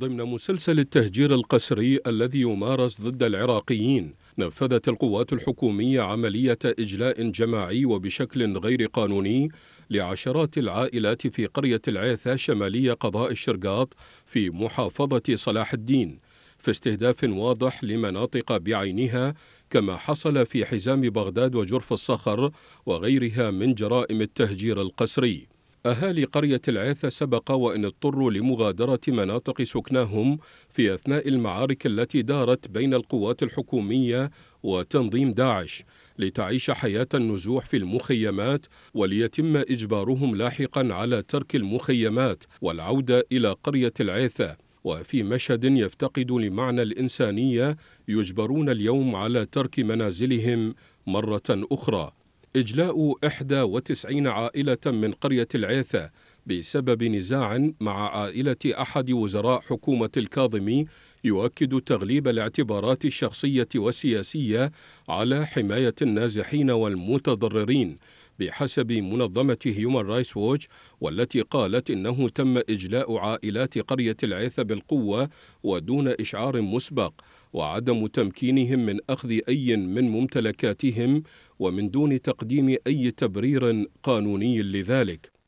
ضمن مسلسل التهجير القسري الذي يمارس ضد العراقيين نفذت القوات الحكومية عملية إجلاء جماعي وبشكل غير قانوني لعشرات العائلات في قرية العيثة شمالية قضاء الشرقاط في محافظة صلاح الدين في استهداف واضح لمناطق بعينها كما حصل في حزام بغداد وجرف الصخر وغيرها من جرائم التهجير القسري أهالي قرية العيثة سبق وإن اضطروا لمغادرة مناطق سكناهم في أثناء المعارك التي دارت بين القوات الحكومية وتنظيم داعش لتعيش حياة النزوح في المخيمات وليتم إجبارهم لاحقا على ترك المخيمات والعودة إلى قرية العيثة وفي مشهد يفتقد لمعنى الإنسانية يجبرون اليوم على ترك منازلهم مرة أخرى إجلاء 91 عائلة من قرية العيثة بسبب نزاع مع عائلة أحد وزراء حكومة الكاظمي يؤكد تغليب الاعتبارات الشخصية والسياسية على حماية النازحين والمتضررين بحسب منظمة هيومان رايس ووتش والتي قالت إنه تم إجلاء عائلات قرية العيثة بالقوة ودون إشعار مسبق وعدم تمكينهم من أخذ أي من ممتلكاتهم ومن دون تقديم أي تبرير قانوني لذلك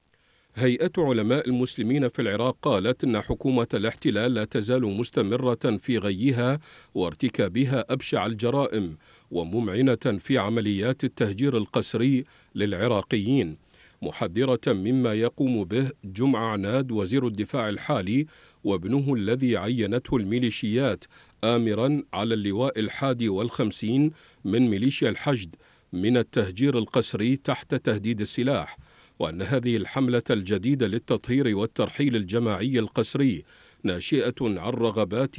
هيئة علماء المسلمين في العراق قالت إن حكومة الاحتلال لا تزال مستمرة في غيها وارتكابها أبشع الجرائم وممعنة في عمليات التهجير القسري للعراقيين محذرة مما يقوم به جمع عناد وزير الدفاع الحالي وابنه الذي عينته الميليشيات آمرا على اللواء الحادي والخمسين من ميليشيا الحشد من التهجير القسري تحت تهديد السلاح وأن هذه الحملة الجديدة للتطهير والترحيل الجماعي القسري ناشئة عن رغبات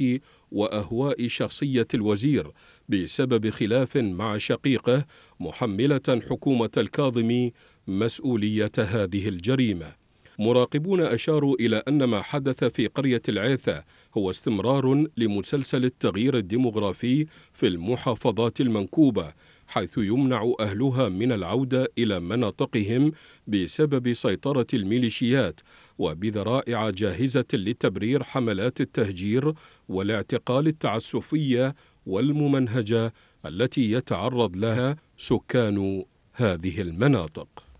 وأهواء شخصية الوزير بسبب خلاف مع شقيقه محملة حكومة الكاظم مسؤولية هذه الجريمة مراقبون أشاروا إلى أن ما حدث في قرية العيثة هو استمرار لمسلسل التغيير الديمغرافي في المحافظات المنكوبة حيث يمنع أهلها من العودة إلى مناطقهم بسبب سيطرة الميليشيات وبذرائع جاهزة لتبرير حملات التهجير والاعتقال التعسفية والممنهجة التي يتعرض لها سكان هذه المناطق